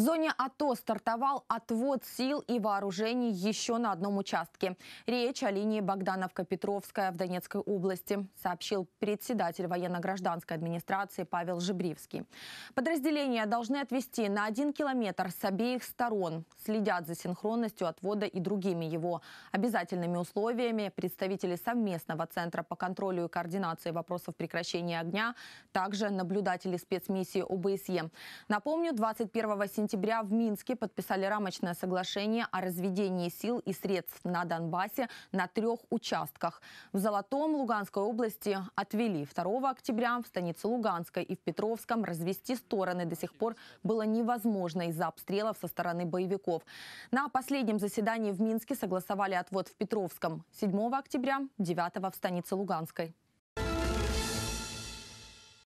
В зоне АТО стартовал отвод сил и вооружений еще на одном участке. Речь о линии Богдановка-Петровская в Донецкой области, сообщил председатель военно-гражданской администрации Павел Жебривский. Подразделения должны отвести на один километр с обеих сторон. Следят за синхронностью отвода и другими его обязательными условиями. Представители совместного центра по контролю и координации вопросов прекращения огня, также наблюдатели спецмиссии ОБСЕ. Напомню, 21 сентября сентября в Минске подписали рамочное соглашение о разведении сил и средств на Донбассе на трех участках. В Золотом Луганской области отвели 2 октября в станице Луганской и в Петровском развести стороны до сих пор было невозможно из-за обстрелов со стороны боевиков. На последнем заседании в Минске согласовали отвод в Петровском 7 октября, 9 в станице Луганской.